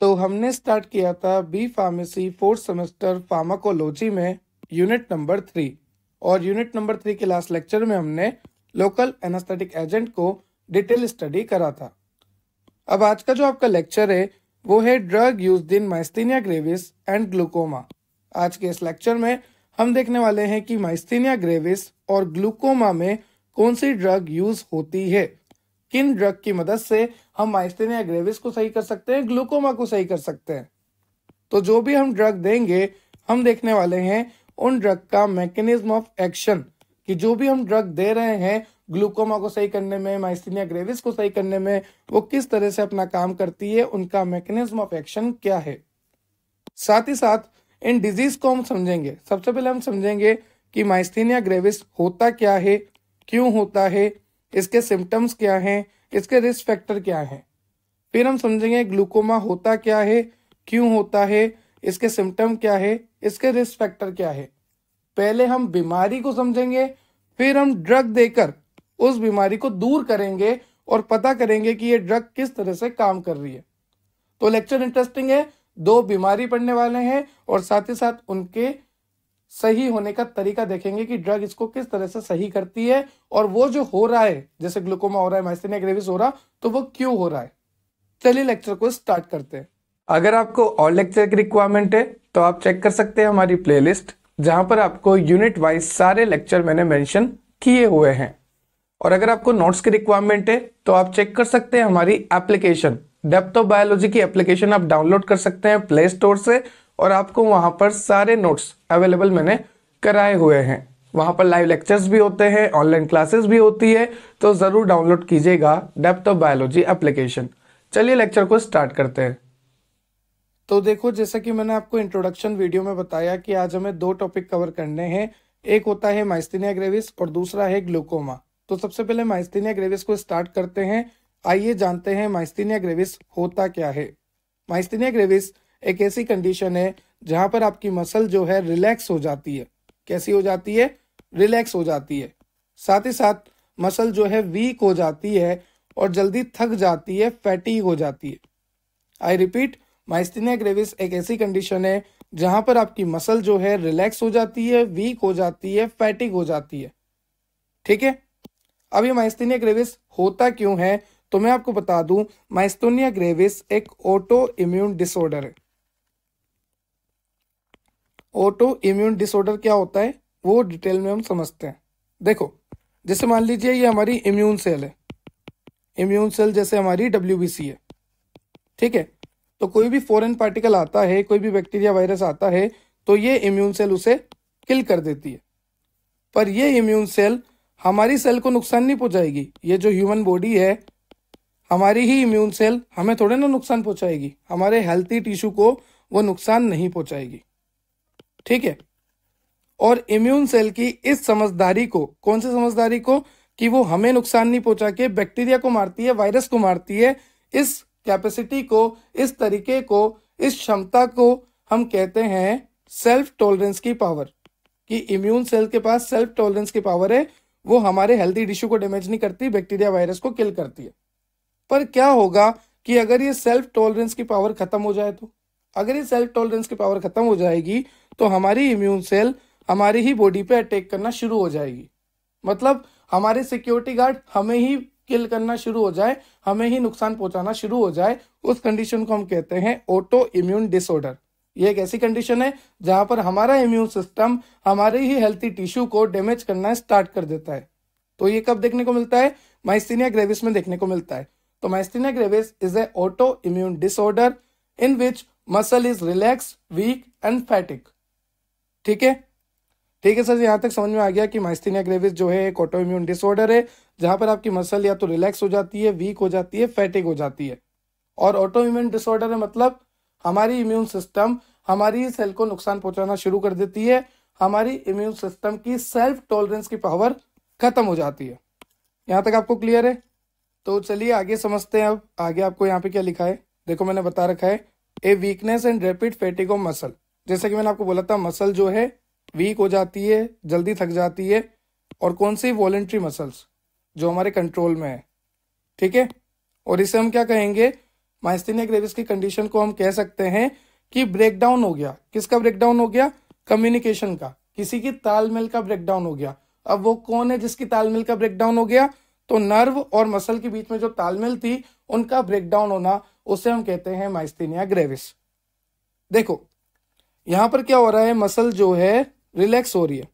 तो हमने स्टार्ट किया था B pharmacy fourth semester pharmacology में यूनिट नंबर थ्री और यूनिट नंबर थ्री के लास्ट लेक्चर में हमने लोकल एनास्थेटिक एजेंट को डिटेल स्टडी करा था अब आज का जो आपका लेक्चर है वो है drug use in myasthenia gravis and glaucoma आज के इस लेक्चर में हम देखने वाले हैं कि माइस्थीनिया ग्रेविस और ग्लूकोमा में कौन सी ड्रग यूज होती है किन ड्रग की मदद से हम माइस्टेनिया ग्रेविस को सही कर सकते हैं ग्लूकोमा को सही कर सकते हैं तो जो भी हम ड्रग देंगे हम देखने वाले हैं उन ड्रग का मैकेनिज्म ऑफ एक्शन कि जो भी हम ड्रग दे रहे हैं ग्लूकोमा को सही करने में माइस्टीनिया ग्रेविस को सही करने में वो किस तरह से अपना काम करती है उनका मैकेनिज्म ऑफ एक्शन क्या है साथ ही साथ इन डिजीज को हम समझेंगे सबसे पहले हम समझेंगे कि माइस्थीनिया ग्रेविस होता क्या है क्यों होता है इसके सिम्टम्स क्या हैं इसके रिस्क फैक्टर क्या हैं फिर हम समझेंगे ग्लूकोमा होता क्या है क्यों होता है इसके सिम्टम क्या है इसके रिस्क फैक्टर क्या है पहले हम बीमारी को समझेंगे फिर हम ड्रग देकर उस बीमारी को दूर करेंगे और पता करेंगे कि ये ड्रग किस तरह से काम कर रही है तो लेक्चर इंटरेस्टिंग है दो बीमारी पढ़ने वाले हैं और साथ ही साथ उनके सही होने का तरीका देखेंगे कि ड्रग इसको किस तरह से सही करती है और वो जो हो रहा है जैसे ग्लूकोमा हो रहा है माइस्थिनिया ग्रेविस हो रहा तो वो क्यों हो रहा है चलिए लेक्चर को स्टार्ट करते हैं अगर आपको और लेक्चर की रिक्वायरमेंट है तो आप चेक कर सकते हैं हमारी प्लेलिस्ट जहां पर आपको यूनिट वाइज सारे लेक्चर मैंने मेंशन किए हुए हैं और अगर आपको नोट्स की रिक्वायरमेंट है तो आप चेक कर सकते हैं हमारी एप्लीकेशन डेप्थ ऑफ बायोलॉजी की एप्लीकेशन आप डाउनलोड कर सकते हैं प्ले स्टोर से और आपको वहाँ पर सारे नोट्स अवेलेबल मैंने कराए हुए हैं वहाँ पर लाइव लेक्चर्स भी होते हैं ऑनलाइन क्लासेस भी होती है तो ज़रूर डाउनलोड कीजिएगा डेप्थ ऑफ बायोलॉजी एप्लीकेशन चलिए लेक्चर को स्टार्ट करते हैं तो देखो जैसा कि मैंने आपको इंट्रोडक्शन वीडियो में बताया कि आज हमें दो टॉपिक कवर करने हैं एक होता है माइस्तीनिया ग्रेविस और दूसरा है ग्लूकोमा तो सबसे पहले माइस्तीनिया ग्रेविस को स्टार्ट करते हैं आइए जानते हैं माइस्तीनिया ग्रेविस होता क्या है माइस्तीनिया ग्रेविस एक ऐसी कंडीशन है जहां पर आपकी मसल जो है रिलैक्स हो जाती है कैसी हो जाती है रिलैक्स हो जाती है साथ ही साथ मसल जो है वीक हो जाती है और जल्दी थक जाती है फैटी हो जाती है आई रिपीट माइस्टिनिया ग्रेविस एक ऐसी कंडीशन है जहां पर आपकी मसल जो है रिलैक्स हो जाती है वीक हो जाती है फैटिक हो जाती है ठीक है अब ये माइस्टिनिया ग्रेविस होता क्यों है तो मैं आपको बता दूं माइस्टोनिया ग्रेविस एक ऑटो इम्यून डिसऑर्डर है ऑटो इम्यून डिसऑर्डर क्या होता है वो डिटेल में हम समझते हैं देखो जैसे मान लीजिए ये हमारी इम्यून सेल है इम्यून सेल जैसे हमारी डब्ल्यू है ठीक है तो कोई भी फॉरेन पार्टिकल आता है कोई भी बैक्टीरिया वायरस आता है तो ये इम्यून सेल उसे किल कर देती है पर ये इम्यून सेल हमारी सेल को नुकसान नहीं पहुंचाएगी ये जो ह्यूमन बॉडी है हमारी ही इम्यून सेल हमें थोड़े ना नुकसान पहुंचाएगी हमारे हेल्थी टिश्यू को वो नुकसान नहीं पहुंचाएगी ठीक है और इम्यून सेल की इस समझदारी को कौन सी समझदारी को कि वो हमें नुकसान नहीं पहुंचा के बैक्टीरिया को मारती है वायरस को मारती है इस कैपेसिटी को इस तरीके को इस क्षमता को हम कहते हैं सेल्फ टॉलरेंस की पावर कि इम्यून सेल के पास सेल्फ टॉलरेंस की पावर है वो हमारे हेल्थी टिश्यू को डैमेज नहीं करती बैक्टीरिया वायरस को किल करती है पर क्या होगा कि अगर ये सेल्फ टॉलरेंस की पावर खत्म हो जाए तो अगर ये सेल्फ टॉलरेंस की पावर खत्म हो जाएगी तो हमारी इम्यून सेल हमारी ही बॉडी पे अटैक करना शुरू हो जाएगी मतलब हमारे सिक्योरिटी गार्ड हमें ही किल करना शुरू हो जाए हमें ही नुकसान पहुंचाना शुरू हो जाए उस कंडीशन को हम कहते हैं ऑटो इम्यून डिसऑर्डर ये एक ऐसी कंडीशन है जहां पर हमारा इम्यून सिस्टम हमारे ही हेल्थी टिश्यू को डैमेज करना स्टार्ट कर देता है तो ये कब देखने को मिलता है माइस्टीनिया ग्रेविस में देखने को मिलता है तो myasthenia gravis is a auto immune disorder in which muscle is relax weak and fatigue ठीक है ठीक है सर यहाँ तक समझ में आ गया कि माइस्थीनिया ग्रेविस जो है एक ऑटोइम्यून डिसऑर्डर है जहां पर आपकी मसल या तो रिलैक्स हो जाती है वीक हो जाती है फैटिक हो जाती है और ऑटोइम्यून डिसऑर्डर है मतलब हमारी इम्यून सिस्टम हमारी सेल को नुकसान पहुंचाना शुरू कर देती है हमारी इम्यून सिस्टम की सेल्फ टॉलरेंस की पावर खत्म हो जाती है यहाँ तक आपको क्लियर है तो चलिए आगे समझते हैं अब आगे आपको यहाँ पे क्या लिखा है देखो मैंने बता रखा है a weakness and rapid fatigue of muscle जैसे कि मैंने आपको बोला था मसल जो है वीक हो जाती है जल्दी थक जाती है और कौन सी वॉलेंट्री मसल्स जो हमारे कंट्रोल में है ठीक है और इसे हम क्या कहेंगे माइस्थिनिया ग्रेविस की कंडीशन को हम कह सकते हैं कि ब्रेकडाउन हो गया किसका ब्रेकडाउन हो गया कम्युनिकेशन का किसी की तालमेल का ब्रेकडाउन हो गया अब वो कौन है जिसकी तालमेल का ब्रेकडाउन हो गया तो नर्व और मसल के बीच में जो तालमेल थी उनका ब्रेकडाउन होना उसे हम कहते हैं माइस्तीनिया ग्रेविस देखो यहां पर क्या हो रहा है मसल जो है रिलैक्स हो रही है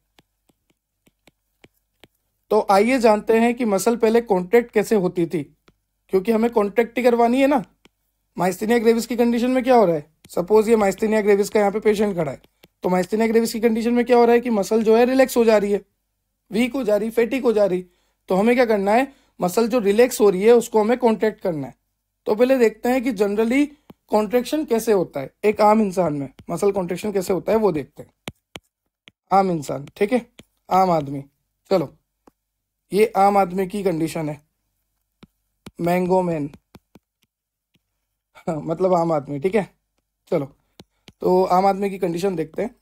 तो आइए जानते हैं कि मसल पहले कॉन्ट्रैक्ट कैसे होती थी क्योंकि हमें कॉन्ट्रैक्ट ही करवानी है ना माइस्थिनिया ग्रेविस की कंडीशन में क्या हो रहा है सपोज ये माइस्थिनिया ग्रेविस का यहाँ पे पेशेंट खड़ा है तो माइस्थिनिया ग्रेविस की कंडीशन में क्या हो रहा है कि मसल जो है रिलैक्स हो जा रही है वीक हो जा रही फेटिक हो जा रही तो हमें क्या करना है मसल जो रिलैक्स हो रही है उसको हमें कॉन्ट्रैक्ट करना है तो पहले देखते हैं कि जनरली कॉन्ट्रेक्शन कैसे होता है एक आम इंसान में मसल कॉन्ट्रेक्शन कैसे होता है वो देखते हैं आम इंसान ठीक है आम आदमी चलो ये आम आदमी की कंडीशन है मैंगो मैन हाँ, मतलब आम आदमी ठीक है चलो तो आम आदमी की कंडीशन देखते हैं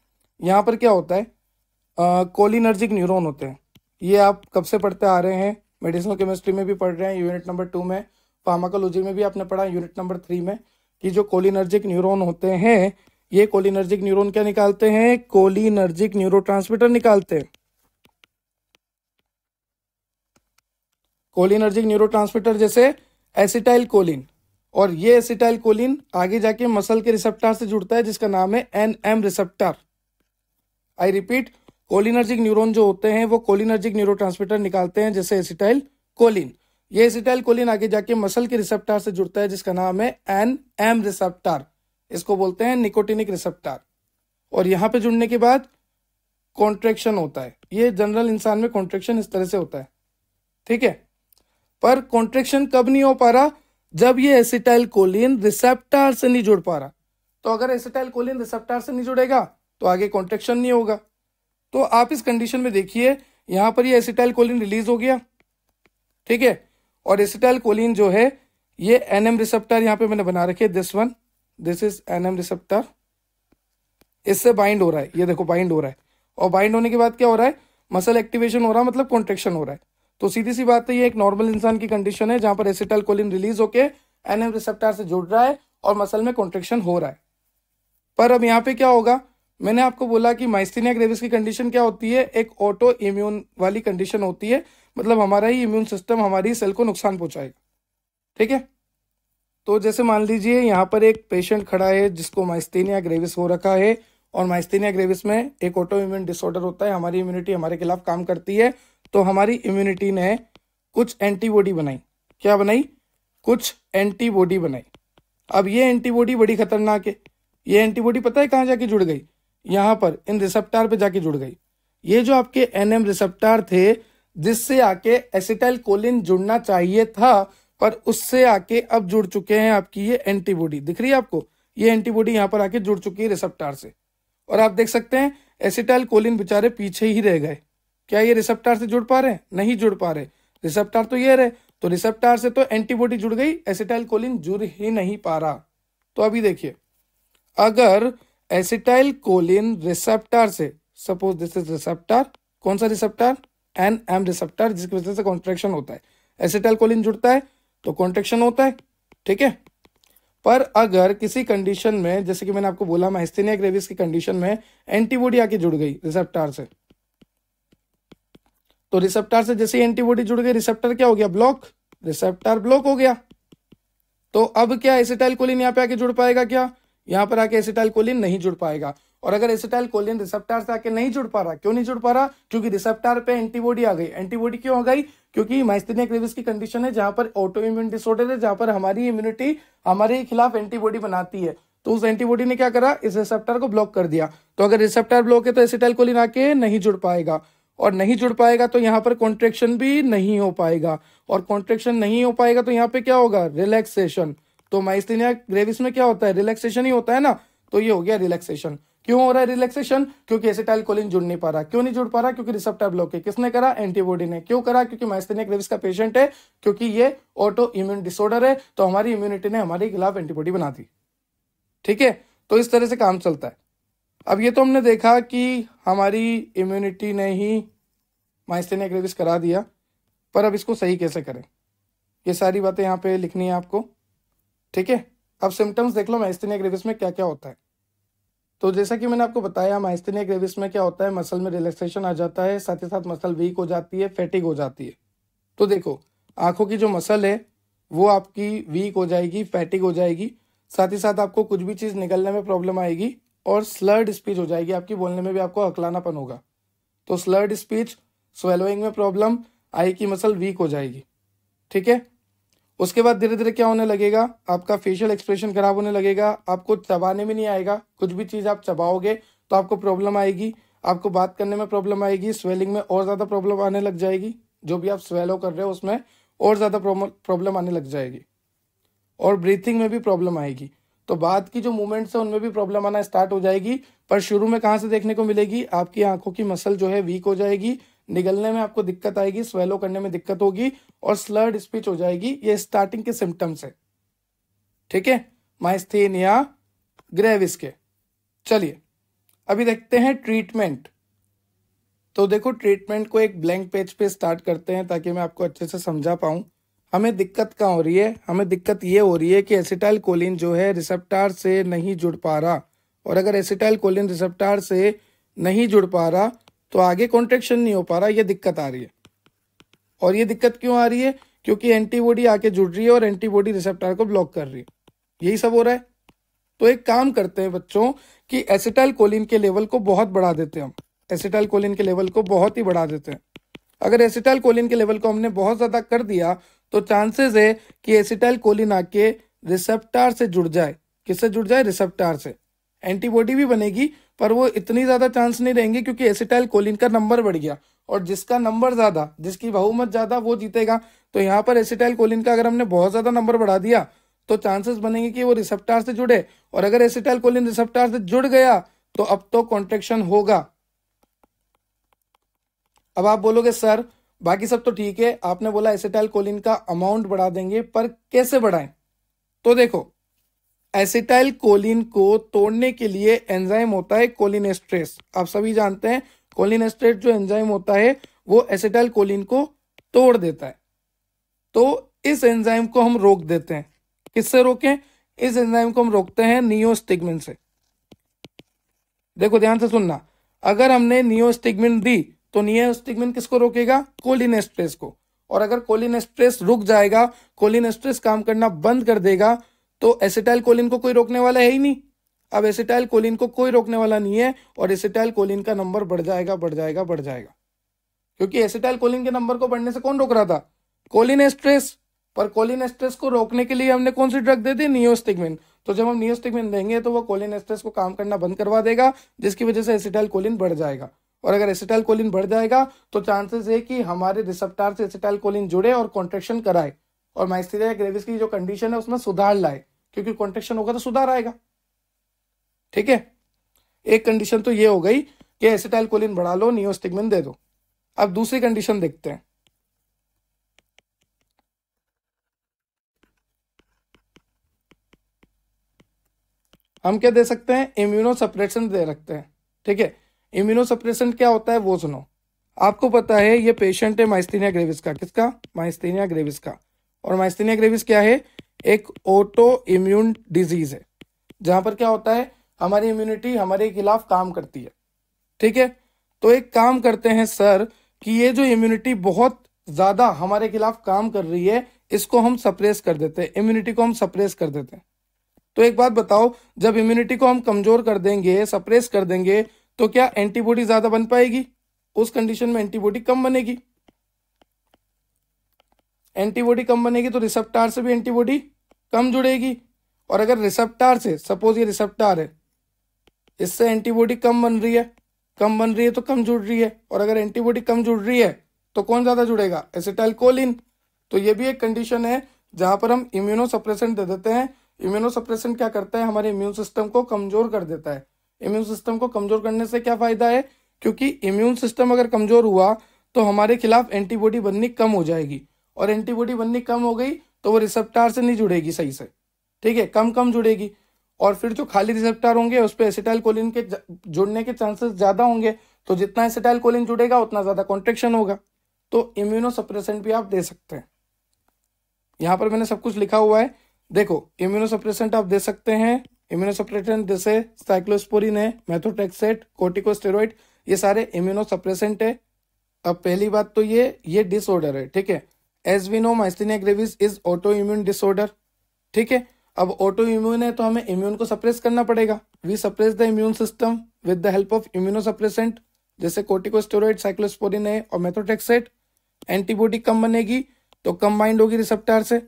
यहाँ पर क्या होता है कोलिनर्जिक न्यूरॉन होते हैं ये आप कब से पढ़ते आ रहे हैं मेडिसिनल केमिस्ट्री में भी पढ़ रहे हैं यूनिट नंबर टू में फार्माकोलॉजी में भी आपने पढ़ा यूनिट नंबर थ्री में कि जो कोलिनर्जिक न्यूरोन होते हैं ये कोलिनर्जिक न्यूरोन क्या निकालते हैं कोलिनर्जिक न्यूरोट्रांसमीटर निकालते हैं कोलिनर्जिक न्यूरोट्रांसमीटर जैसे एसिटाइल कोलिन और ये एसिटाइल कोलिन आगे जाके मसल के रिसेप्टर से जुड़ता है जिसका नाम है N M receptor I repeat cholinergic neuron जो होते हैं वो कोलिनर्जिक न्यूरोट्रांसमीटर निकालते हैं जैसे एसिटाइल कोलिन ये एसिटाइल कोलिन आगे जाके मसल के रिसेप्टार से जुड़ता है जिसका नाम है एन एम रिसेप्टर इसको बोलते हैं निकोटिनिक रिसेप्टार और यहां पे जुड़ने के बाद कॉन्ट्रेक्शन होता है ये जनरल इंसान में कॉन्ट्रेक्शन इस तरह से होता है ठीक है पर कॉन्ट्रेक्शन कब नहीं हो पा रहा जब ये एसिटाइल कोलिन रिसेप्टार से नहीं जुड़ पा रहा तो अगर एसिटाइल कोलिन रिसेप्टार से नहीं जुड़ेगा तो आगे कॉन्ट्रेक्शन नहीं होगा तो आप इस कंडीशन में देखिए यहां पर ये एसिटाइल कोलिन रिलीज हो गया ठीक है और एसिटाइल कोलिन जो है ये एन एम रिसेप्टर यहाँ पे मैंने बना रखे this one this is N M receptor इससे बाइंड हो रहा है ये देखो बाइंड हो रहा है और बाइंड होने के बाद क्या हो रहा है मसल एक्टिवेशन हो रहा है मतलब कॉन्ट्रेक्शन हो रहा है तो सीधी सी बात है ये एक नॉर्मल इंसान की कंडीशन है जहां पर एसिटाइल कोलिन रिलीज होके एन एम रिसेप्टर से जुड़ रहा है और मसल में कॉन्ट्रेक्शन हो रहा है पर अब यहाँ पे क्या होगा मैंने आपको बोला कि माइस्थीनिया ग्रेविस की कंडीशन क्या होती है एक ऑटो इम्यून वाली कंडीशन होती है मतलब हमारा ही इम्यून सिस्टम हमारी सेल को नुकसान पहुंचाएगा ठीक है तो जैसे मान लीजिए यहाँ पर एक पेशेंट खड़ा है जिसको माइस्थीनिया ग्रेविस हो रखा है और माइस्थीनिया ग्रेविस में एक ऑटो इम्यून डिसऑर्डर होता है हमारी इम्यूनिटी हमारे खिलाफ काम करती है तो हमारी इम्यूनिटी ने कुछ एंटीबॉडी बनाई क्या बनाई कुछ एंटीबॉडी बनाई अब ये एंटीबॉडी बड़ी खतरनाक है ये एंटीबॉडी पता है कहाँ जाके जुड़ गई यहां पर इन रिसेप्टार पे जाके जुड़ गई ये जो आपके एन एम रिसेप्टार थे जिससे आके एसिटाइल कोलिन जुड़ना चाहिए था पर उससे आके अब जुड़ चुके हैं आपकी ये एंटीबॉडी दिख रही है आपको ये एंटीबॉडी यहाँ पर आके जुड़ चुकी है रिसेप्टार से और आप देख सकते हैं एसिटाइल कोलिन बेचारे पीछे ही रह गए क्या ये रिसेप्टार से जुड़ पा रहे हैं नहीं जुड़ पा रहे रिसेप्टार तो ये रहे तो रिसेप्टार से तो एंटीबॉडी जुड़ गई एसिटाइल कोलिन जुड़ ही नहीं पा रहा तो अभी देखिए अगर एसिटाइल कोलिन रिसेप्टर से सपोज दिस इज रिसेप्टर कौन सा रिसेप्टर एन एम रिसेप्टर जिसकी वजह से कॉन्ट्रेक्शन होता है एसिटाइल कोलिन जुड़ता है तो कॉन्ट्रेक्शन होता है ठीक है पर अगर किसी कंडीशन में जैसे कि मैंने आपको बोला मैं ग्रेविस की कंडीशन में एंटीबॉडी आके जुड़ गई रिसेप्टर से तो रिसेप्टर से जैसे एंटीबॉडी जुड़ गई रिसेप्टर क्या हो गया ब्लॉक रिसेप्टर ब्लॉक हो गया तो अब क्या एसिटाइल कोलिन यहां पे आके जुड़ पाएगा क्या यहां पर आके एसिटाइल कोलिन नहीं जुड़ पाएगा और अगर एसिटाइल कोलिन रिसेप्टर से आके नहीं जुड़ पा रहा क्यों नहीं जुड़ पा रहा क्योंकि रिसेप्टर पे एंटीबॉडी आ गई एंटीबॉडी क्यों आ गई क्योंकि माइस्थेनिक की कंडीशन है जहां पर ऑटो इम्यून डिसऑर्डर है जहां पर हमारी इम्यूनिटी हमारे खिलाफ एंटीबॉडी बनाती है तो उस एंटीबॉडी ने क्या करा इस रिसेप्टर को ब्लॉक कर दिया तो अगर रिसेप्टर ब्लॉक है तो एसिटाइल कोलिन आके नहीं जुड़ पाएगा और नहीं जुड़ पाएगा तो यहाँ पर कॉन्ट्रेक्शन भी नहीं हो पाएगा और कॉन्ट्रेक्शन नहीं हो पाएगा तो यहाँ पे क्या होगा रिलैक्सेशन तो माइस्थीनिया ग्रेविस में क्या होता है रिलैक्सेशन ही होता है ना तो ये हो गया रिलैक्सेशन क्यों हो रहा है रिलैक्सेशन क्योंकि एसिटाइल कोलिन जुड़ नहीं पा रहा क्यों नहीं जुड़ पा रहा क्योंकि रिसेप्टर ब्लॉक है किसने करा एंटीबॉडी ने क्यों करा क्योंकि माइस्थेनिया ग्रेविस का पेशेंट है क्योंकि ये ऑटो इम्यून डिसऑर्डर है तो हमारी इम्यूनिटी ने हमारे खिलाफ एंटीबॉडी बना दी ठीक है तो इस तरह से काम चलता है अब ये तो हमने देखा कि हमारी इम्यूनिटी ने ही माइस्थेनिया ग्रेविस करा दिया पर अब इसको सही कैसे करें ये सारी बातें यहाँ पे लिखनी है आपको ठीक है अब सिम्टम्स देख लो माइस्थेनिया ग्रेविस में क्या क्या होता है तो जैसा कि मैंने आपको बताया माइस्थेनिया ग्रेविस में क्या होता है मसल में रिलैक्सेशन आ जाता है साथ ही साथ मसल वीक हो जाती है फैटिक हो जाती है तो देखो आंखों की जो मसल है वो आपकी वीक हो जाएगी फैटिक हो जाएगी साथ ही साथ आपको कुछ भी चीज़ निकलने में प्रॉब्लम आएगी और स्लर्ड स्पीच हो जाएगी आपकी बोलने में भी आपको अकलानापन होगा तो स्लर्ड स्पीच स्वेलोइंग में प्रॉब्लम आई की मसल वीक हो जाएगी ठीक है उसके बाद धीरे धीरे क्या होने लगेगा आपका फेशियल एक्सप्रेशन खराब होने लगेगा आपको चबाने में नहीं आएगा कुछ भी चीज़ आप चबाओगे तो आपको प्रॉब्लम आएगी आपको बात करने में प्रॉब्लम आएगी स्वेलिंग में और ज़्यादा प्रॉब्लम आने लग जाएगी जो भी आप स्वेलो कर रहे हो उसमें और ज़्यादा प्रॉब्लम आने लग जाएगी और ब्रीथिंग में भी प्रॉब्लम आएगी तो बाद की जो मूवमेंट्स है उनमें भी प्रॉब्लम आना स्टार्ट हो जाएगी पर शुरू में कहाँ से देखने को मिलेगी आपकी आंखों की मसल जो है वीक हो जाएगी निगलने में आपको दिक्कत आएगी स्वेलो करने में दिक्कत होगी और स्लर्ड स्पीच हो जाएगी ये स्टार्टिंग के सिम्टम्स है ठीक है माइस्थीन या ग्रेविस के चलिए अभी देखते हैं ट्रीटमेंट तो देखो ट्रीटमेंट को एक ब्लैंक पेज पे स्टार्ट करते हैं ताकि मैं आपको अच्छे से समझा पाऊं हमें दिक्कत कहाँ हो रही है हमें दिक्कत ये हो रही है कि एसिटाइल कोलिन जो है रिसेप्टार से नहीं जुड़ पा रहा और अगर एसिटाइल कोलिन रिसेप्टार से नहीं जुड़ पा रहा तो आगे कॉन्ट्रेक्शन नहीं हो पा रहा यह दिक्कत आ रही है और ये दिक्कत क्यों आ रही है क्योंकि एंटीबॉडी आके जुड़ रही है और एंटीबॉडी रिसेप्टर को ब्लॉक कर रही है यही सब हो रहा है तो एक काम करते हैं बच्चों कि एसिटाइल कोलिन के लेवल को बहुत बढ़ा देते हैं हम एसिटाइल कोलिन के लेवल को बहुत ही बढ़ा देते हैं अगर एसिटाइल कोलिन के लेवल को हमने बहुत ज़्यादा कर दिया तो चांसेस है कि एसिटाइल कोलिन आके रिसेप्टार से जुड़ जाए किससे जुड़ जाए रिसेप्टार से एंटीबॉडी भी बनेगी पर वो इतनी ज़्यादा चांस नहीं रहेंगे क्योंकि एसिटाइल कोलिन का नंबर बढ़ गया और जिसका नंबर ज़्यादा जिसकी बहुमत ज़्यादा वो जीतेगा तो यहाँ पर एसिटाइल कोलिन का अगर हमने बहुत ज़्यादा नंबर बढ़ा दिया तो चांसेस बनेंगे कि वो रिसेप्टार से जुड़े और अगर एसिटाइल कोलिन रिसेप्टार से जुड़ गया तो अब तो कॉन्ट्रेक्शन होगा अब आप बोलोगे सर बाकी सब तो ठीक है आपने बोला एसिटाइल कोलिन का अमाउंट बढ़ा देंगे पर कैसे बढ़ाएं तो देखो एसिटाइल कोलिन को तोड़ने के लिए एंजाइम होता है कोलिन आप सभी जानते हैं कोलिन जो एंजाइम होता है वो एसिटाइल कोलिन को तोड़ देता है तो इस एंजाइम को हम रोक देते हैं किससे रोकें इस एंजाइम को हम रोकते हैं नियोस्टिगमिन से देखो ध्यान से सुनना अगर हमने नियोस्टिगमिन दी तो नियोस्टिगमिन किसको रोकेगा कोलिन को और अगर कोलिन एस्ट्रेस रुक जाएगा कोलिन काम करना बंद कर देगा तो एसिटाइल कोलिन को कोई रोकने वाला है ही नहीं अब एसिटाइल कोलिन को कोई रोकने वाला नहीं है और एसिटाइल कोलिन का नंबर बढ़ जाएगा बढ़ जाएगा बढ़ जाएगा क्योंकि एसिटाइल कोलिन के नंबर को बढ़ने से कौन रोक रहा था कोलिन एस्ट्रेस पर कोलिन एस्ट्रेस को रोकने के लिए हमने कौन सी ड्रग दे दी नियोस्टिगमिन तो जब हम नियोस्टिगमिन देंगे तो वो कोलिन एस्ट्रेस को काम करना बंद करवा देगा जिसकी वजह से एसिटाइल कोलिन बढ़ जाएगा और अगर एसिटाइल कोलिन बढ़ जाएगा तो चांसेस है कि हमारे रिसेप्टार से एसिटाइल कोलिन जुड़े और कॉन्ट्रेक्शन कराए और माइस्टीरिया ग्रेविस की जो कंडीशन है उसमें सुधार लाए क्योंकि कॉन्ट्रेक्शन होगा तो सुधार आएगा ठीक है एक कंडीशन तो ये हो गई कि एसिटाइल कोलिन बढ़ा लो नियोस्टिगमिन दे दो अब दूसरी कंडीशन देखते हैं हम क्या दे सकते हैं इम्यूनो सप्रेशन दे रखते हैं ठीक है इम्यूनो सप्रेशन क्या होता है वो सुनो आपको पता है ये पेशेंट है माइस्तीनिया ग्रेविस का किसका माइस्तीनिया ग्रेविस का और माइस्तीनिया ग्रेविस क्या है एक ऑटो इम्यून डिजीज है जहां पर क्या होता है हमारी इम्यूनिटी हमारे खिलाफ काम करती है ठीक है तो एक काम करते हैं सर कि ये जो इम्यूनिटी बहुत ज्यादा हमारे खिलाफ काम कर रही है इसको हम सप्रेस कर देते हैं इम्यूनिटी को हम सप्रेस कर देते हैं तो एक बात बताओ जब इम्यूनिटी को हम कमजोर कर देंगे सप्रेस कर देंगे तो क्या एंटीबॉडी ज्यादा बन पाएगी उस कंडीशन में एंटीबॉडी कम बनेगी एंटीबॉडी कम बनेगी तो रिसेप्टार से भी एंटीबॉडी कम जुड़ेगी और अगर रिसेप्टार से सपोज ये रिसेप्टार है इससे एंटीबॉडी कम बन रही है कम बन रही है तो कम जुड़ रही है और अगर एंटीबॉडी कम जुड़ रही है तो कौन ज़्यादा जुड़ेगा एसिटाइलकोलिन तो ये भी एक कंडीशन है जहां पर हम इम्यूनो सप्रेसेंट दे देते हैं इम्यूनो सप्रेसेंट क्या करता है हमारे इम्यून सिस्टम को कमज़ोर कर देता है इम्यून सिस्टम को कमज़ोर करने से क्या फ़ायदा है क्योंकि इम्यून सिस्टम अगर कमज़ोर हुआ तो हमारे खिलाफ एंटीबॉडी बननी कम हो जाएगी और एंटीबॉडी बननी कम हो गई तो वो रिसेप्टार से नहीं जुड़ेगी सही से ठीक है कम कम जुड़ेगी और फिर जो खाली रिसेप्टार होंगे उस पर एसिटाइल कोलिन के जुड़ने के चांसेस ज़्यादा होंगे तो जितना एसिटाइल कोलिन जुड़ेगा उतना ज़्यादा कॉन्ट्रेक्शन होगा तो इम्यूनो सप्रेसेंट भी आप दे सकते हैं यहां पर मैंने सब कुछ लिखा हुआ है देखो इम्यूनो सप्रेसेंट आप दे सकते हैं इम्यूनो सप्रेसेंट जैसे साइक्लोस्पोरिन है मैथोटेक्सेट कोटिकोस्टेरॉइड ये सारे इम्यूनो सप्रेसेंट है अब पहली बात तो ये ये डिसऑर्डर है ठीक है as we know myasthenia gravis is auto immune disorder ठीक है अब ऑटो इम्यून है तो हमें इम्यून को सप्रेस करना पड़ेगा we suppress the immune system with the help of immuno suppressant जैसे कोटिकोस्टेरॉइड साइक्लोस्पोरिन है और मेथोटेक्सेट एंटीबॉडी कम बनेगी तो कम बाइंड होगी रिसेप्टर से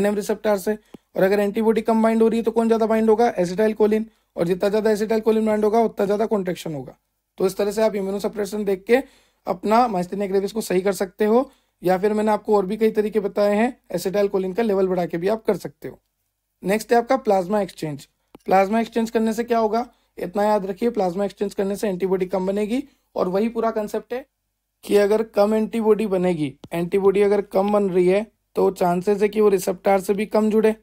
एनएम रिसेप्टर से और अगर एंटीबॉडी कम बाइंड हो रही है तो कौन ज़्यादा बाइंड होगा एसिटाइल कोलिन और जितना ज़्यादा एसिटाइल कोलिन बाइंड होगा उतना ज़्यादा कॉन्ट्रेक्शन होगा तो इस तरह से आप इम्यूनो सप्रेशन देख के अपना माइस्थीनिया ग्रेविस को सही कर सकते हो या फिर मैंने आपको और भी कई तरीके बताए हैं एसिटाइल कोलिन का लेवल बढ़ा के भी आप कर सकते हो नेक्स्ट है आपका प्लाज्मा एक्सचेंज प्लाज्मा एक्सचेंज करने से क्या होगा इतना याद रखिए प्लाज्मा एक्सचेंज करने से एंटीबॉडी कम बनेगी और वही पूरा कंसेप्ट है कि अगर कम एंटीबॉडी बनेगी एंटीबॉडी अगर कम बन रही है तो चांसेस है कि वो रिसेप्टार से भी कम जुड़े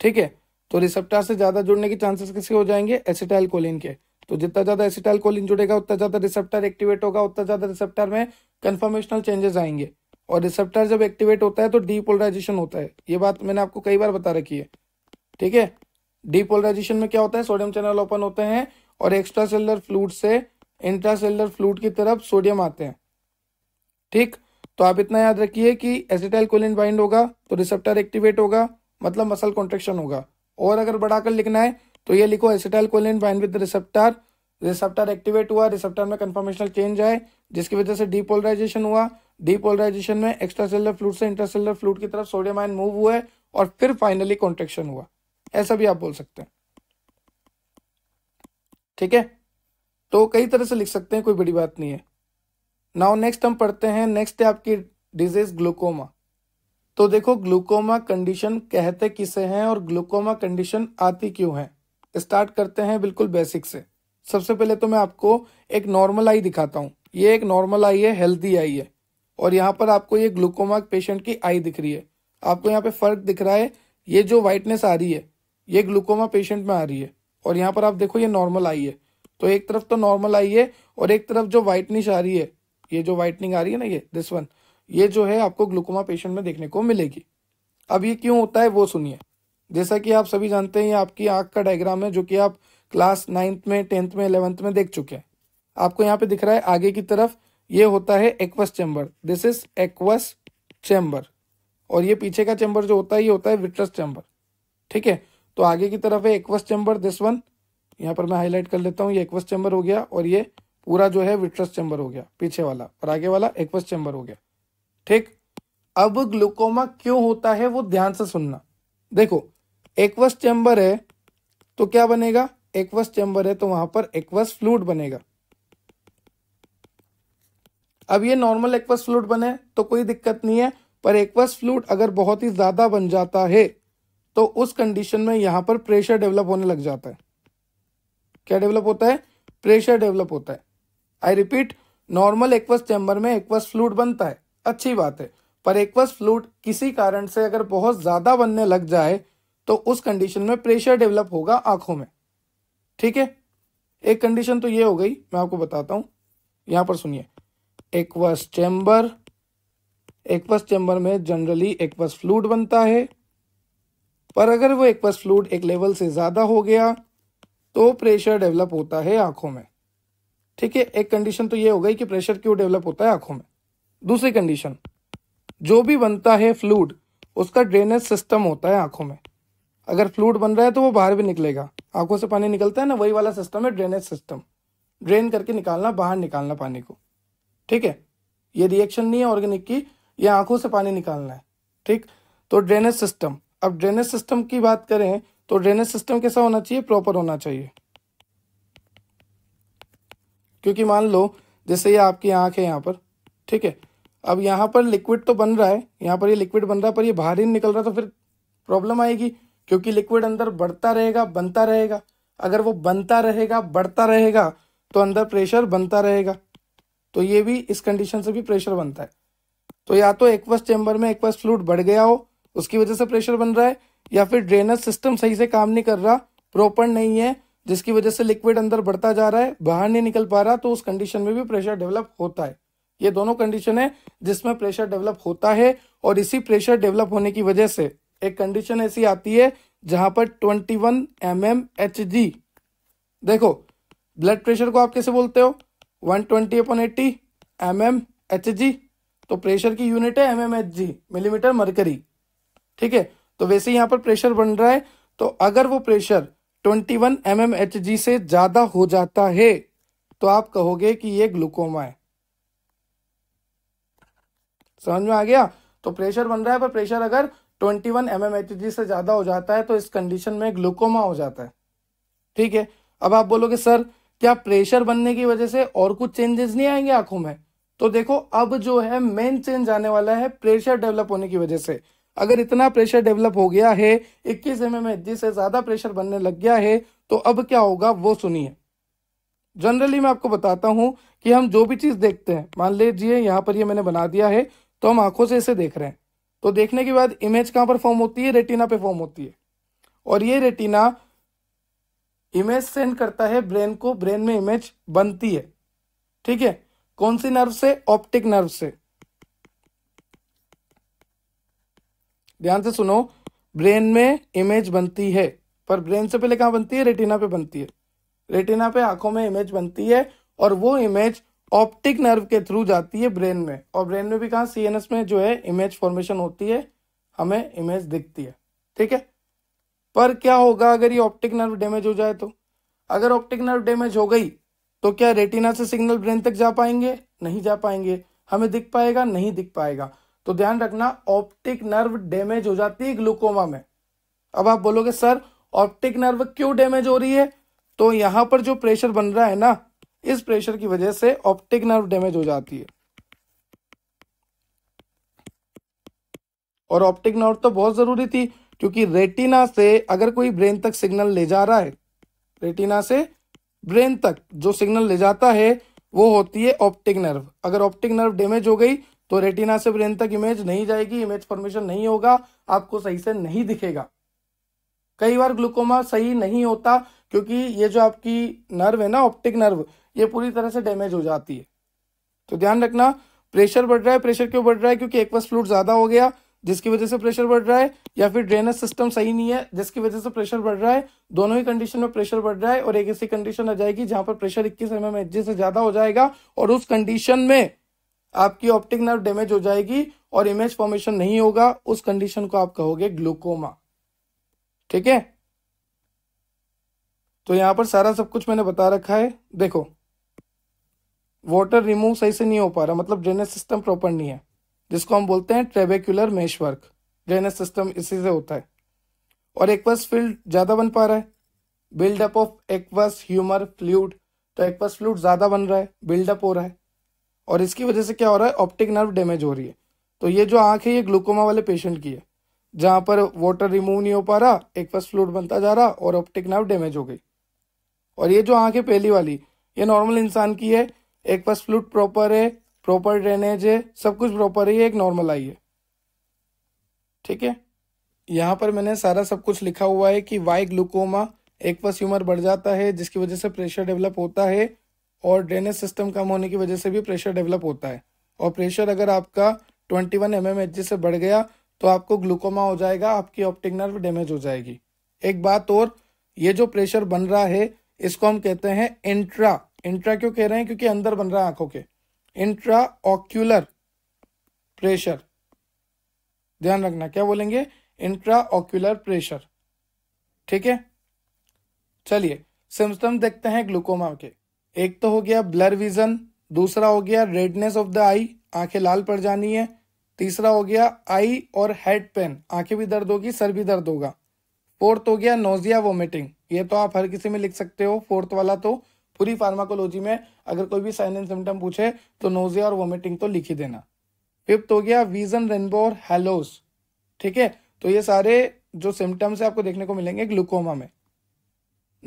ठीक है तो रिसेप्टार से ज़्यादा जुड़ने के चांसेस किसके हो जाएंगे एसिटाइल कोलिन के तो जितना ज़्यादा एसिटाइल कोलिन जुड़ेगा उतना ज़्यादा रिसेप्टर एक्टिवेट होगा उतना ज़्यादा रिसेप्टर में कन्फर्मेशनल चेंजेस आएंगे और रिसेप्टर जब एक्टिवेट होता है तो डीपोलराइजेशन होता है ये बात मैंने आपको कई बार बता रखी है ठीक है डीपोलराइजेशन में क्या होता है सोडियम चैनल ओपन होते हैं और एक्स्ट्रा सेलर फ्लूड से इंट्रा सेलर फ्लूड की तरफ सोडियम आते हैं ठीक तो आप इतना याद रखिए कि एसिटाइल कोलिन बाइंड होगा तो रिसेप्टर एक्टिवेट होगा मतलब मसल कॉन्ट्रेक्शन होगा और अगर बढ़ाकर लिखना है तो ये लिखो acetyl choline bind with receptor receptor activate हुआ रिसेप्टर में कन्फर्मेशनल चेंज आए जिसकी वजह से डीपोलराइजेशन हुआ डीपोलराइजेशन में एक्स्ट्रा सेलर फ्लूड से सेलर फ्लूड की तरफ सोडियम आयन मूव हुआ है और फिर फाइनली कॉन्ट्रेक्शन हुआ ऐसा भी आप बोल सकते हैं ठीक है तो कई तरह से लिख सकते हैं कोई बड़ी बात नहीं है नाउ नेक्स्ट हम पढ़ते हैं नेक्स्ट है आपकी डिजीज ग्लूकोमा तो देखो ग्लूकोमा कंडीशन कहते किसे हैं और ग्लूकोमा कंडीशन आती क्यों है स्टार्ट करते हैं बिल्कुल बेसिक से सबसे पहले तो मैं आपको एक नॉर्मल आई दिखाता हूँ ये एक नॉर्मल आई है हेल्थी आई है और यहाँ पर आपको ये ग्लूकोमा पेशेंट की आई दिख रही है आपको यहाँ पे फर्क दिख रहा है ये जो वाइटनेस आ रही है ये ग्लूकोमा पेशेंट में आ रही है और यहाँ पर आप देखो ये नॉर्मल आई है तो एक तरफ तो नॉर्मल आई है और एक तरफ जो वाइटनिश आ रही है ये जो वाइटनिंग आ रही है ना ये दिस वन ये जो है आपको ग्लूकोमा पेशेंट में देखने को मिलेगी अब ये क्यों होता है वो सुनिए जैसा कि आप सभी जानते हैं ये आपकी आंख का डायग्राम है जो कि आप क्लास नाइन्थ में टेंथ में इलेवंथ में देख चुके हैं आपको यहाँ पे दिख रहा है आगे की तरफ ये होता है aqueous chamber this is aqueous chamber और ये पीछे का चैम्बर जो होता है ये होता है विट्रस चैम्बर ठीक है तो आगे की तरफ है एक्वस चैम्बर दिस वन यहाँ पर मैं हाईलाइट कर लेता हूँ ये एक्वस चैम्बर हो गया और ये पूरा जो है विट्रस चैम्बर हो गया पीछे वाला और आगे वाला एक्वस चैम्बर हो गया ठीक अब ग्लूकोमा क्यों होता है वो ध्यान से सुनना देखो एक्वस चैम्बर है तो क्या बनेगा एक्वस चैम्बर है तो वहां पर एक्वस फ्लूड बनेगा अब ये नॉर्मल एक्वस फ्लूड बने तो कोई दिक्कत नहीं है पर एक्वस फ्लूड अगर बहुत ही ज़्यादा बन जाता है तो उस कंडीशन में यहां पर प्रेशर डेवलप होने लग जाता है क्या डेवलप होता है प्रेशर डेवलप होता है I repeat normal aqueous chamber में एक्वस फ्लूड बनता है अच्छी बात है पर एक्वस फ्लूड किसी कारण से अगर बहुत ज़्यादा बनने लग जाए तो उस कंडीशन में प्रेशर डेवलप होगा आंखों में ठीक है एक कंडीशन तो ये हो गई मैं आपको बताता हूं यहां पर सुनिए एक्वस चैम्बर एक्वस चैम्बर में जनरली एक्वस फ्लूड बनता है पर अगर वो एक्वस फ्लूड एक लेवल से ज़्यादा हो गया तो प्रेशर डेवलप होता है आंखों में ठीक है एक कंडीशन तो ये हो गई कि प्रेशर क्यों डेवलप होता है आंखों में दूसरी कंडीशन जो भी बनता है फ्लूड उसका ड्रेनेज सिस्टम होता है आंखों में अगर फ्लूड बन रहा है तो वो बाहर भी निकलेगा आंखों से पानी निकलता है ना वही वाला सिस्टम है ड्रेनेज सिस्टम ड्रेन करके निकालना बाहर निकालना पानी को ठीक है ये रिएक्शन नहीं है ऑर्गेनिक की ये आंखों से पानी निकालना है ठीक तो ड्रेनेज सिस्टम अब ड्रेनेज सिस्टम की बात करें तो ड्रेनेज सिस्टम कैसा होना चाहिए प्रॉपर होना चाहिए क्योंकि मान लो जैसे ये आपकी आंख है यहाँ पर ठीक है अब यहाँ पर लिक्विड तो बन रहा है यहाँ पर ये लिक्विड बन रहा है पर ये बाहर ही निकल रहा तो फिर प्रॉब्लम आएगी क्योंकि लिक्विड अंदर बढ़ता रहेगा बनता रहेगा अगर वो बनता रहेगा बढ़ता रहेगा तो अंदर प्रेशर बनता रहेगा तो ये भी इस कंडीशन से भी प्रेशर बनता है तो या तो एक्वस चेंबर में एक्वस फ्लूड बढ़ गया हो उसकी वजह से प्रेशर बन रहा है या फिर ड्रेनेज सिस्टम सही से काम नहीं कर रहा प्रॉपर नहीं है जिसकी वजह से लिक्विड अंदर बढ़ता जा रहा है बाहर नहीं निकल पा रहा तो उस कंडीशन में भी प्रेशर डेवलप होता है ये दोनों कंडीशन है जिसमें प्रेशर डेवलप होता है और इसी प्रेशर डेवलप होने की वजह से एक कंडीशन ऐसी आती है जहां पर 21 वन mm देखो ब्लड प्रेशर को आप कैसे बोलते हो वन ट्वेंटी अपन eighty M M H G तो प्रेशर की यूनिट है M M H G millimetre mercury ठीक है तो वैसे यहाँ पर प्रेशर बन रहा है तो अगर वो pressure twenty one M M H G से ज़्यादा हो जाता है तो आप कहोगे कि ये ग्लूकोमा है समझ में आ गया तो प्रेशर बन रहा है पर प्रेशर अगर twenty one M M H G से ज़्यादा हो जाता है तो इस कंडीशन में ग्लूकोमा हो जाता है ठीक है अब आप बोलोगे सर क्या प्रेशर बनने की वजह से और कुछ चेंजेस नहीं आएंगे आंखों में तो देखो अब जो है मेन चेंज आने वाला है प्रेशर डेवलप होने की वजह से अगर इतना प्रेशर डेवलप हो गया है इक्कीस एम एम से ज्यादा प्रेशर बनने लग गया है तो अब क्या होगा वो सुनिए जनरली मैं आपको बताता हूं कि हम जो भी चीज देखते हैं मान लीजिए यहां पर ये मैंने बना दिया है तो हम आंखों से इसे देख रहे हैं तो देखने के बाद इमेज कहाँ पर फॉर्म होती है रेटिना पे फॉर्म होती है और ये रेटिना इमेज सेंड करता है ब्रेन को ब्रेन में इमेज बनती है ठीक है कौन सी नर्व से ऑप्टिक नर्व से ध्यान से सुनो ब्रेन में इमेज बनती है पर ब्रेन से पहले कहां बनती है रेटिना पे बनती है रेटिना पे आंखों में इमेज बनती है और वो इमेज ऑप्टिक नर्व के थ्रू जाती है ब्रेन में और ब्रेन में भी कहा सीएनएस में जो है इमेज फॉर्मेशन होती है हमें इमेज दिखती है ठीक है पर क्या होगा अगर ये ऑप्टिक नर्व डैमेज हो जाए तो अगर ऑप्टिक नर्व डैमेज हो गई तो क्या रेटिना से सिग्नल ब्रेन तक जा पाएंगे नहीं जा पाएंगे हमें दिख पाएगा नहीं दिख पाएगा तो ध्यान रखना ऑप्टिक नर्व डैमेज हो जाती है ग्लूकोमा में अब आप बोलोगे सर ऑप्टिक नर्व क्यों डैमेज हो रही है तो यहां पर जो प्रेशर बन रहा है ना इस प्रेशर की वजह से ऑप्टिक नर्व डैमेज हो जाती है और ऑप्टिक नर्व तो बहुत जरूरी थी क्योंकि रेटिना से अगर कोई ब्रेन तक सिग्नल ले जा रहा है रेटिना से ब्रेन तक जो सिग्नल ले जाता है वो होती है ऑप्टिक नर्व अगर ऑप्टिक नर्व डैमेज हो गई तो रेटिना से ब्रेन तक इमेज नहीं जाएगी इमेज फॉर्मेशन नहीं होगा आपको सही से नहीं दिखेगा कई बार ग्लूकोमा सही नहीं होता क्योंकि ये जो आपकी नर्व है ना ऑप्टिक नर्व ये पूरी तरह से डैमेज हो जाती है तो ध्यान रखना प्रेशर बढ़ रहा है प्रेशर क्यों बढ़ रहा है क्योंकि एक्वस फ्लूड ज़्यादा हो गया जिसकी वजह से प्रेशर बढ़ रहा है या फिर ड्रेनेज सिस्टम सही नहीं है जिसकी वजह से प्रेशर बढ़ रहा है दोनों ही कंडीशन में प्रेशर बढ़ रहा है और एक ऐसी कंडीशन आ जाएगी जहां पर प्रेशर इक्कीस एम एम से ज्यादा हो जाएगा और उस कंडीशन में आपकी ऑप्टिक नर्व डैमेज हो जाएगी और इमेज फॉर्मेशन नहीं होगा उस कंडीशन को आप कहोगे ग्लूकोमा ठीक है तो यहां पर सारा सब कुछ मैंने बता रखा है देखो वाटर रिमूव सही से नहीं हो पा रहा मतलब ड्रेनेज सिस्टम प्रॉपर नहीं है जिसको हम बोलते हैं ट्रेबेक्यूलर मेशवर्क ड्रेनेज सिस्टम इसी से होता है और एक्वस फील्ड ज़्यादा बन पा रहा है buildup of aqueous humour fluid तो एक्वस फ्लूड ज़्यादा बन रहा है बिल्डअप हो रहा है और इसकी वजह से क्या हो रहा है ऑप्टिक नर्व डैमेज हो रही है तो ये जो आंख है ये ग्लूकोमा वाले पेशेंट की है जहां पर वाटर रिमूव नहीं हो पा रहा एक्वस फ्लूड बनता जा रहा और ऑप्टिक नर्व डैमेज हो गई और ये जो आंख है पहली वाली ये नॉर्मल इंसान की है एक्वस फ्लूड प्रॉपर है प्रॉपर ड्रेनेज है सब कुछ प्रॉपर है एक नॉर्मल आई है ठीक है यहाँ पर मैंने सारा सब कुछ लिखा हुआ है कि वाई ग्लूकोमा एक ह्यूमर बढ़ जाता है जिसकी वजह से प्रेशर डेवलप होता है और ड्रेनेज सिस्टम कम होने की वजह से भी प्रेशर डेवलप होता है और प्रेशर अगर आपका 21 वन mm से बढ़ गया तो आपको ग्लूकोमा हो जाएगा आपकी ऑप्टिक नर्व डैमेज हो जाएगी एक बात और ये जो प्रेशर बन रहा है इसको हम कहते हैं इंट्रा इंट्रा क्यों कह रहे हैं क्योंकि अंदर बन रहा है आंखों के इंट्राओक्यूलर प्रेशर ध्यान रखना क्या बोलेंगे इंट्राओक्यूलर प्रेशर ठीक है चलिए सिम्टम देखते हैं ग्लूकोमा के एक तो हो गया ब्लर विजन दूसरा हो गया रेडनेस ऑफ द आई आंखें लाल पड़ जानी है तीसरा हो गया आई और हेड पेन आंखें भी दर्द होगी सर भी दर्द होगा फोर्थ हो गया नोजिया वोमिटिंग ये तो आप हर किसी में लिख सकते हो फोर्थ वाला तो पूरी फार्माकोलॉजी में अगर कोई भी साइन एंड सिम्टम पूछे तो नोजिया और वोमिटिंग तो लिख ही देना फिफ्थ हो गया विजन रेनबो और हेलोस ठीक है तो ये सारे जो सिम्टम्स है आपको देखने को मिलेंगे ग्लूकोमा में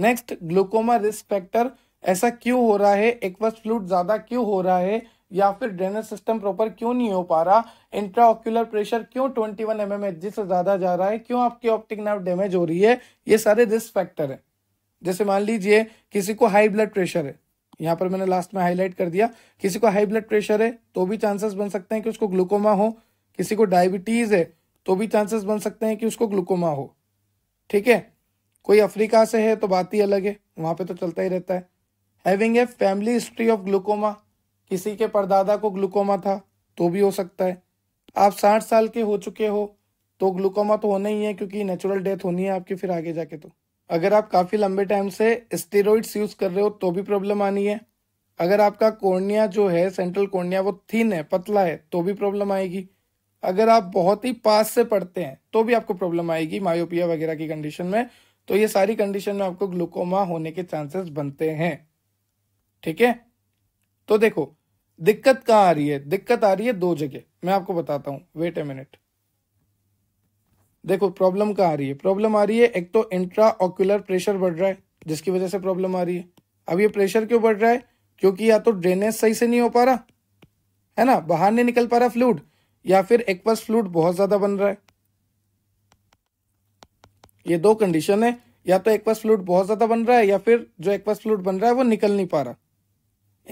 नेक्स्ट ग्लूकोमा रिस्क फैक्टर ऐसा क्यों हो रहा है बस फ्लूड ज्यादा क्यों हो रहा है या फिर ड्रेनेज सिस्टम प्रॉपर क्यों नहीं हो पा रहा इंट्राऑक्यूलर प्रेशर क्यों ट्वेंटी वन एम से ज्यादा जा रहा है क्यों आपकी ऑप्टिक नर्व डैमेज हो रही है ये सारे रिस्क फैक्टर है जैसे मान लीजिए किसी को हाई ब्लड प्रेशर है यहां पर मैंने लास्ट में हाईलाइट कर दिया किसी को हाई ब्लड प्रेशर है तो भी चांसेस बन सकते हैं कि उसको ग्लूकोमा हो किसी को डायबिटीज है तो भी चांसेस बन सकते हैं कि उसको ग्लूकोमा हो ठीक है कोई अफ्रीका से है तो बात ही अलग है वहां पे तो चलता ही रहता है having a family history of glaucoma किसी के परदादा को ग्लूकोमा था तो भी हो सकता है आप साठ साल के हो चुके हो तो ग्लूकोमा तो होना ही है क्योंकि नेचुरल डेथ होनी है आपकी फिर आगे जाके तो अगर आप काफ़ी लंबे टाइम से स्टेरॉइड्स यूज़ कर रहे हो तो भी प्रॉब्लम आनी है अगर आपका कोर्निया जो है सेंट्रल कोर्निया वो थीन है पतला है तो भी प्रॉब्लम आएगी अगर आप बहुत ही पास से पढ़ते हैं तो भी आपको प्रॉब्लम आएगी मायोपिया वगैरह की कंडीशन में तो ये सारी कंडीशन में आपको ग्लूकोमा होने के चांसेस बनते हैं ठीक है तो देखो दिक्कत कहाँ आ रही है दिक्कत आ रही है दो जगह मैं आपको बताता हूँ वेट ए मिनट देखो प्रॉब्लम कहाँ आ रही है प्रॉब्लम आ रही है एक तो इंट्रा ऑक्यूलर प्रेशर बढ़ रहा है जिसकी वजह से प्रॉब्लम आ रही है अब ये प्रेशर क्यों बढ़ रहा है क्योंकि या तो ड्रेनेज सही से नहीं हो पा रहा है ना बाहर नहीं निकल पा रहा फ्लूड या फिर एक पास फ्लूड बहुत ज़्यादा बन रहा है ये दो कंडीशन है या तो एक पास फ्लूड बहुत ज़्यादा बन रहा है या फिर जो एक पास फ्लूड बन रहा है वो निकल नहीं पा रहा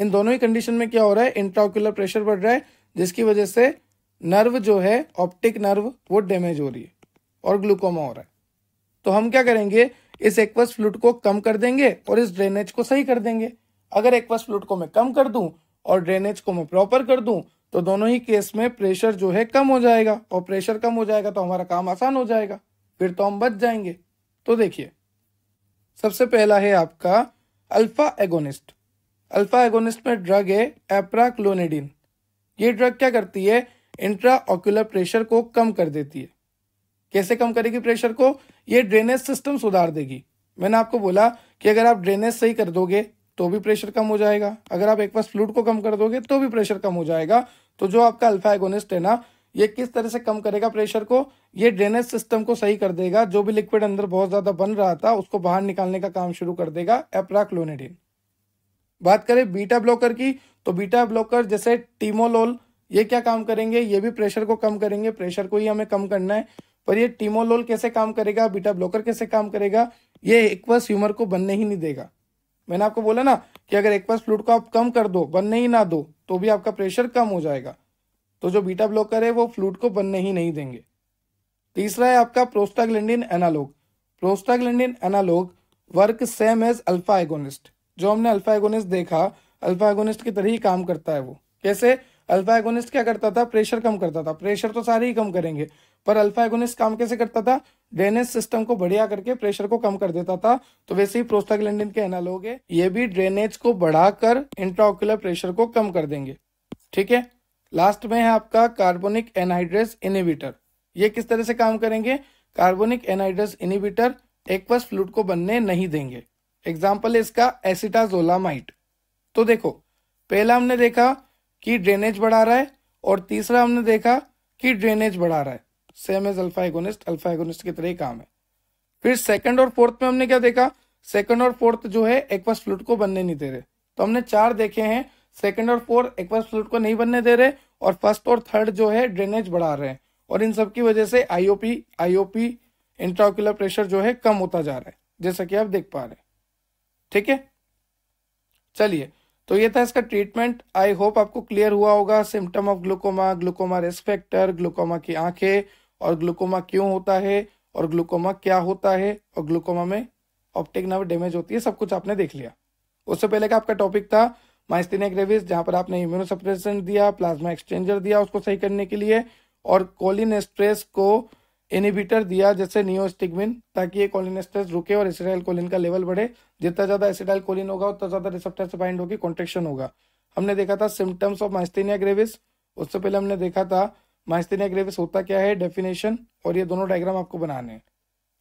इन दोनों ही कंडीशन में क्या हो रहा है इंट्राक्यूलर प्रेशर बढ़ रहा है जिसकी वजह से नर्व जो है ऑप्टिक नर्व वो डैमेज हो रही है और ग्लूकोमा हो रहा है तो हम क्या करेंगे इस एक्वस फ्लूट को कम कर देंगे और इस ड्रेनेज को सही कर देंगे अगर एक्वस फ्लूट को मैं कम कर दूं और ड्रेनेज को मैं प्रॉपर कर दूं तो दोनों ही केस में प्रेशर जो है कम हो जाएगा और प्रेशर कम हो जाएगा तो हमारा काम आसान हो जाएगा फिर तो हम बच जाएंगे तो देखिए सबसे पहला है आपका अल्फा एगोनिस्ट अल्फा एगोनिस्ट में ड्रग है एप्राक्लोनेडिन ये ड्रग क्या करती है इंट्रा ऑक्यूलर प्रेशर को कम कर देती है कैसे कम करेगी प्रेशर को ये ड्रेनेज सिस्टम सुधार देगी मैंने आपको बोला कि अगर आप ड्रेनेज सही कर दोगे तो भी प्रेशर कम हो जाएगा अगर आप एक पास फ्लूड को कम कर दोगे तो भी प्रेशर कम हो जाएगा तो जो आपका अल्फा एगोनिस्ट है ना ये किस तरह से कम करेगा प्रेशर को ये ड्रेनेज सिस्टम को सही कर देगा जो भी लिक्विड अंदर बहुत ज्यादा बन रहा था उसको बाहर निकालने का काम शुरू कर देगा एप्राक्लोनेडिन बात करें बीटा ब्लॉकर की तो बीटा ब्लॉकर जैसे टीमोलोल ये क्या काम करेंगे ये भी प्रेशर को कम करेंगे प्रेशर को ही हमें कम करना है पर ये टीमोलोल कैसे काम करेगा बीटा ब्लॉकर कैसे काम करेगा ये एक्वस ह्यूमर को बनने ही नहीं देगा मैंने आपको बोला ना कि अगर एक्वस फ्लूड को आप कम कर दो बनने ही ना दो तो भी आपका प्रेशर कम हो जाएगा तो जो बीटा ब्लॉकर है वो फ्लूड को बनने ही नहीं देंगे तीसरा है आपका prostaglandin analogue prostaglandin analogue work same as alpha agonist जो हमने अल्फा एगोनिस्ट देखा अल्फा एगोनिस्ट की तरह ही काम करता है वो कैसे अल्फा एगोनिस्ट क्या करता था प्रेशर कम करता था प्रेशर तो सारे ही कम करेंगे पर अल्फा एगोनिस्ट काम कैसे करता था ड्रेनेज सिस्टम को बढ़िया करके प्रेशर को कम कर देता था तो वैसे ही प्रोस्टाग्लैंडिन के एनालोग है ये भी ड्रेनेज को बढ़ाकर इंट्राओक्यूलर प्रेशर को कम कर देंगे ठीक है लास्ट में है आपका कार्बोनिक एनहाइड्रेस इनिबिटर ये किस तरह से काम करेंगे carbonic anhydrase inhibitor aqueous fluid को बनने नहीं देंगे एग्जाम्पल इसका एसिटाजोलामाइट तो देखो पहला हमने देखा कि ड्रेनेज बढ़ा रहा है और तीसरा हमने देखा कि ड्रेनेज बढ़ा रहा है same as alpha agonist alpha agonist की तरह ही काम है फिर सेकंड और फोर्थ में हमने क्या देखा सेकंड और फोर्थ जो है एक्वस फ्लूट को बनने नहीं दे रहे तो हमने चार देखे हैं सेकंड और फोर्थ एक्वस फ्लूट को नहीं बनने दे रहे और फर्स्ट और थर्ड जो है ड्रेनेज बढ़ा रहे हैं और इन सब की वजह से आईओपी आईओपी इंट्राक्यूलर प्रेशर जो है कम होता जा रहा है जैसा कि आप देख पा रहे ठीक है चलिए तो ये था इसका ट्रीटमेंट आई होप आपको क्लियर हुआ होगा सिम्टम ऑफ ग्लूकोमा ग्लूकोमा रेस्पेक्टर ग्लूकोमा की आंखें और ग्लूकोमा क्यों होता है और ग्लूकोमा क्या होता है और ग्लूकोमा में ऑप्टिक नर्व डैमेज होती है सब कुछ आपने देख लिया उससे पहले का आपका टॉपिक था माइस्टिनिक रेविस जहां पर आपने इम्यूनोसप्रेसेंट दिया प्लाज्मा एक्सचेंजर दिया उसको सही करने के लिए और कोलिन स्ट्रेस को इनिबिटर दिया जैसे नियोस्टिगमिन ताकि ये कोलिन स्ट्रेस रुके और एसिडाइल कोलिन का लेवल बढ़े जितना ज़्यादा एसिडाइल कोलिन होगा उतना ज़्यादा रिसेप्टर से बाइंड होगी कॉन्ट्रेक्शन होगा हमने देखा था सिम्टम्स ऑफ माइस्टीनिया ग्रेविस उससे पहले हमने देखा था माइस्थेनिया ग्रेविस होता क्या है डेफिनेशन और ये दोनों डायग्राम आपको बनाने हैं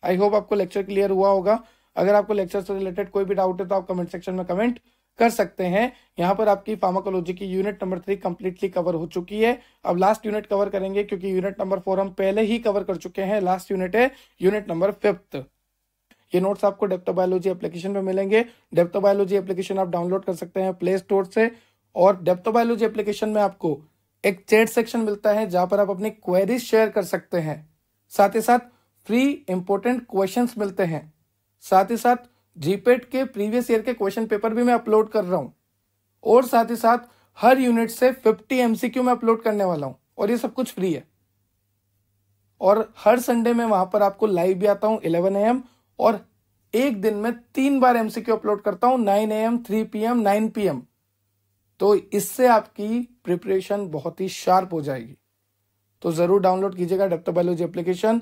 आई होप आपको लेक्चर क्लियर हुआ होगा अगर आपको लेक्चर से रिलेटेड कोई भी डाउट है तो आप कमेंट सेक्शन में कमेंट कर सकते हैं यहाँ पर आपकी फार्माकोलॉजी की unit number three completely cover हो चुकी है अब लास्ट यूनिट कवर करेंगे क्योंकि यूनिट नंबर फोर हम पहले ही कवर कर चुके हैं लास्ट यूनिट है यूनिट नंबर फिफ्थ ये नोट्स आपको डेप्टोबायोलॉजी एप्लीकेशन में मिलेंगे डेप्टोबायोलॉजी एप्लीकेशन आप डाउनलोड कर सकते हैं प्ले स्टोर से और डेप्टोबायोलॉजी एप्लीकेशन में आपको एक चैट सेक्शन मिलता है जहां पर आप अपनी क्वेरीज शेयर कर सकते हैं साथ ही साथ फ्री इंपॉर्टेंट क्वेश्चंस मिलते हैं साथ ही साथ जीपेट e के प्रीवियस ईयर के क्वेश्चन पेपर भी मैं अपलोड कर रहा हूं और साथ ही साथ हर यूनिट से 50 एमसीक्यू में अपलोड करने वाला हूं और ये सब कुछ फ्री है और हर संडे में वहां पर आपको लाइव भी आता हूं इलेवन एम और एक दिन में तीन बार एमसीक्यू अपलोड करता हूं nine M three P M nine P M तो इससे आपकी प्रिपरेशन बहुत ही शार्प हो जाएगी तो ज़रूर डाउनलोड कीजिएगा डॉक्टर बायोलॉजी एप्लीकेशन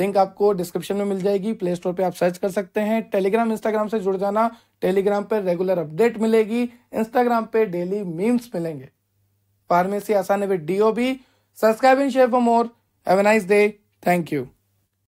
लिंक आपको डिस्क्रिप्शन में मिल जाएगी प्ले स्टोर पर आप सर्च कर सकते हैं टेलीग्राम इंस्टाग्राम से जुड़ जाना टेलीग्राम पर रेगुलर अपडेट मिलेगी इंस्टाग्राम पर डेली मीम्स मिलेंगे फार्मेसी आसान है डी subscribe and share for more have a nice day thank you